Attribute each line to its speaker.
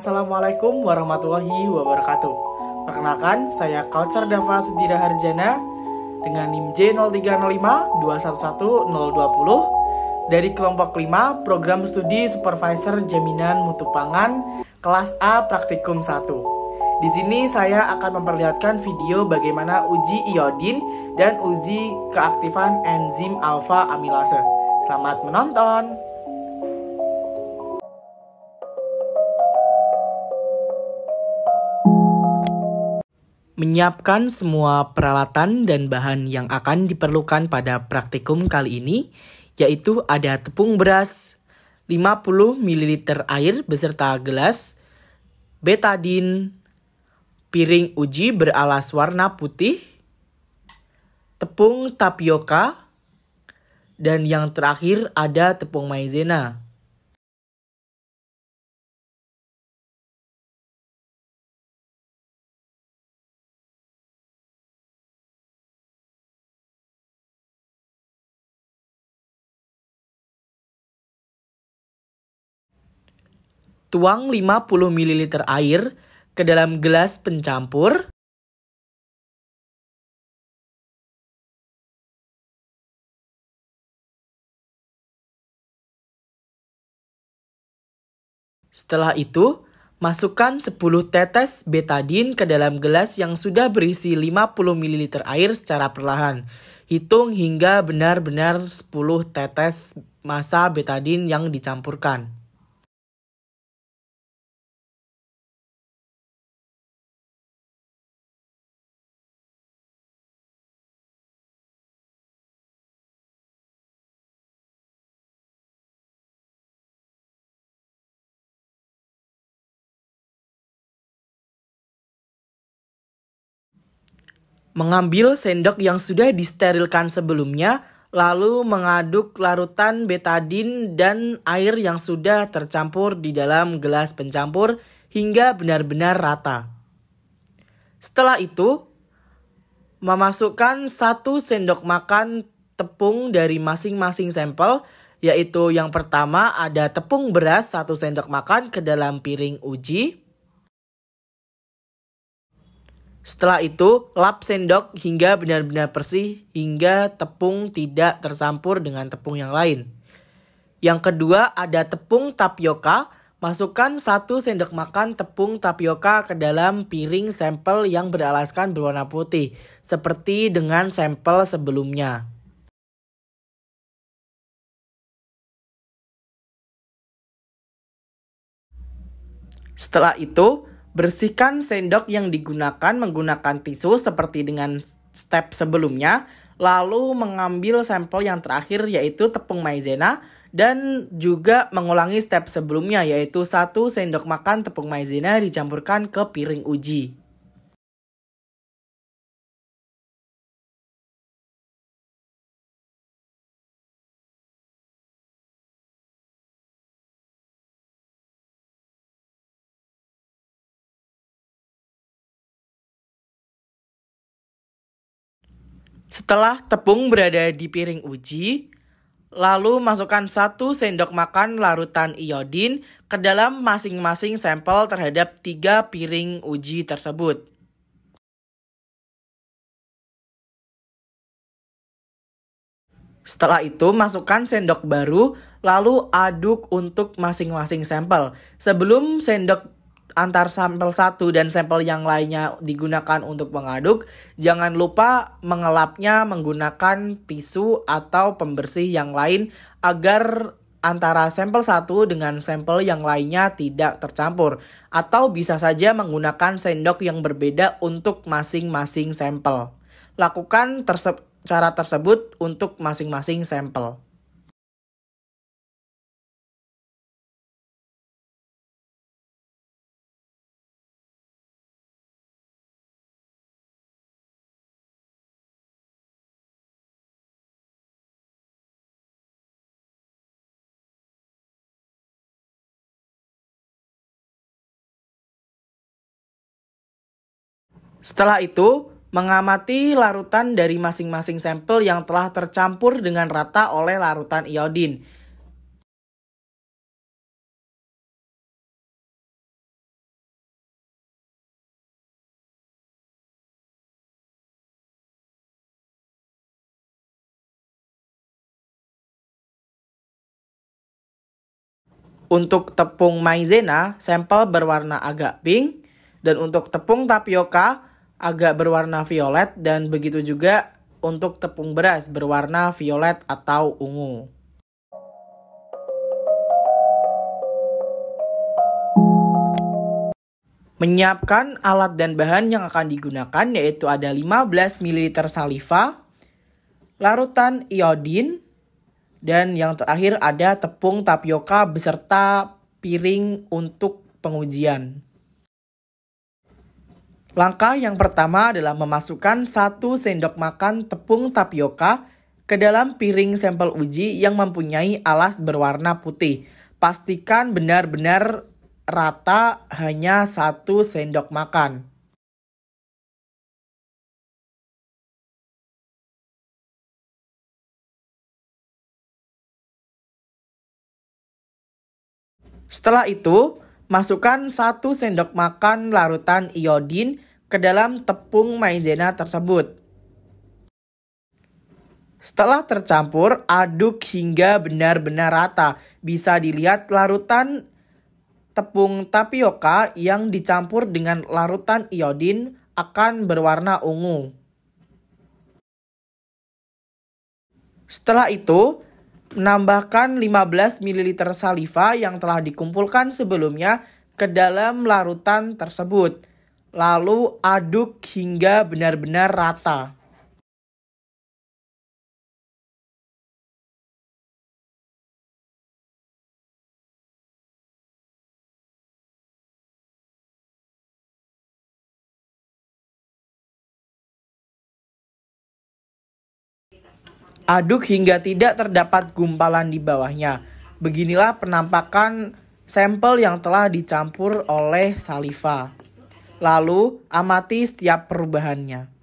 Speaker 1: Assalamualaikum warahmatullahi wabarakatuh. Perkenalkan, saya Kalcer Dava Sudira Harjana dengan NIM J0305 211020 dari kelompok 5 program studi Supervisor Jaminan Mutu Pangan kelas A praktikum 1. Di sini saya akan memperlihatkan video bagaimana uji iodin dan uji keaktifan enzim alfa amilase. Selamat menonton! Menyiapkan semua peralatan dan bahan yang akan diperlukan pada praktikum kali ini, yaitu ada tepung beras, 50 ml air beserta gelas, betadin, piring uji beralas warna putih, tepung tapioka, dan yang terakhir ada tepung maizena.
Speaker 2: Tuang 50 ml air ke dalam gelas pencampur.
Speaker 1: Setelah itu, masukkan 10 tetes betadine ke dalam gelas yang sudah berisi 50 ml air secara perlahan. Hitung hingga benar-benar 10 tetes masa betadine yang
Speaker 2: dicampurkan.
Speaker 1: Mengambil sendok yang sudah disterilkan sebelumnya, lalu mengaduk larutan betadin dan air yang sudah tercampur di dalam gelas pencampur hingga benar-benar rata. Setelah itu, memasukkan satu sendok makan tepung dari masing-masing sampel, yaitu yang pertama ada tepung beras satu sendok makan ke dalam piring uji, setelah itu, lap sendok hingga benar-benar bersih hingga tepung tidak tersampur dengan tepung yang lain. Yang kedua ada tepung tapioka. Masukkan satu sendok makan tepung tapioka ke dalam piring sampel yang beralaskan berwarna putih, seperti dengan sampel
Speaker 2: sebelumnya.
Speaker 1: Setelah itu, Bersihkan sendok yang digunakan menggunakan tisu seperti dengan step sebelumnya, lalu mengambil sampel yang terakhir yaitu tepung maizena dan juga mengulangi step sebelumnya yaitu satu sendok makan tepung maizena dicampurkan ke piring
Speaker 2: uji. Setelah
Speaker 1: tepung berada di piring uji, lalu masukkan satu sendok makan larutan iodin ke dalam masing-masing sampel terhadap tiga piring uji
Speaker 2: tersebut.
Speaker 1: Setelah itu, masukkan sendok baru, lalu aduk untuk masing-masing sampel. Sebelum sendok antar sampel satu dan sampel yang lainnya digunakan untuk mengaduk, jangan lupa mengelapnya menggunakan tisu atau pembersih yang lain agar antara sampel satu dengan sampel yang lainnya tidak tercampur atau bisa saja menggunakan sendok yang berbeda untuk masing-masing sampel. Lakukan terse cara tersebut untuk masing-masing sampel. Setelah itu, mengamati larutan dari masing-masing sampel yang telah tercampur dengan rata oleh larutan iodin. Untuk tepung maizena, sampel berwarna agak pink, dan untuk tepung tapioka, agak berwarna violet dan begitu juga untuk tepung beras berwarna violet atau ungu. Menyiapkan alat dan bahan yang akan digunakan yaitu ada 15 ml saliva, larutan iodin, dan yang terakhir ada tepung tapioka beserta piring untuk pengujian. Langkah yang pertama adalah memasukkan satu sendok makan tepung tapioka ke dalam piring sampel uji yang mempunyai alas berwarna putih. Pastikan benar-benar rata hanya satu sendok makan. Setelah itu, Masukkan 1 sendok makan larutan iodin ke dalam tepung maizena tersebut. Setelah tercampur, aduk hingga benar-benar rata. Bisa dilihat larutan tepung tapioka yang dicampur dengan larutan iodin akan berwarna ungu. Setelah itu, Menambahkan 15 ml saliva yang telah dikumpulkan sebelumnya ke dalam larutan tersebut. Lalu aduk hingga benar-benar rata. Aduk hingga tidak terdapat gumpalan di bawahnya. Beginilah penampakan sampel yang telah dicampur oleh saliva. Lalu amati setiap perubahannya.